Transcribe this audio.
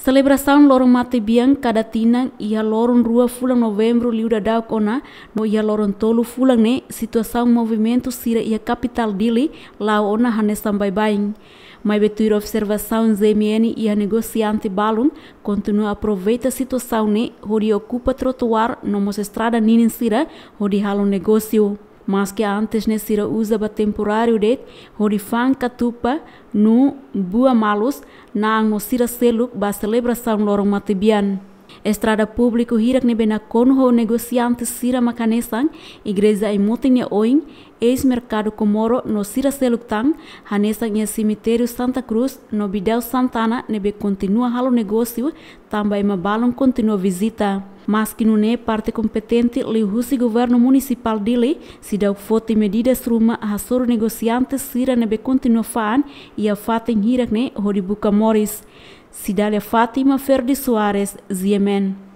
Celebração loro mate biang cada tinang ia loron rua fulang novembro liura dadau kona no ia loron tolu ne situação movimento sira a capital dili lá ona hanesam bai baing. Mai betuir observação ZMN a negociante balum continua aproveita a situação ne hori ocupa trotuar no mos estrada ninin sira hori halon negócio mas que antes ne sira usaba temporário de, horifan catupa no Bua malus na no sira seluk ba celebração lorong matibian. Estrada público hirak nebena conho negociante sira makanesang, igreja imutine oin, ex-mercado Comoro no sira seluktang, hanesang e cemitério Santa Cruz no Bidel Santana nebe continua halo negócio, também mabalon continua visita. Mas que não é parte competente lihusi governo municipal dele, se dá fote medidas ruma a soro negociante sira nebe continua fan e a fatem hirak ne horibuka moris. Cidália Fátima Ferdi Soares, Ziemen.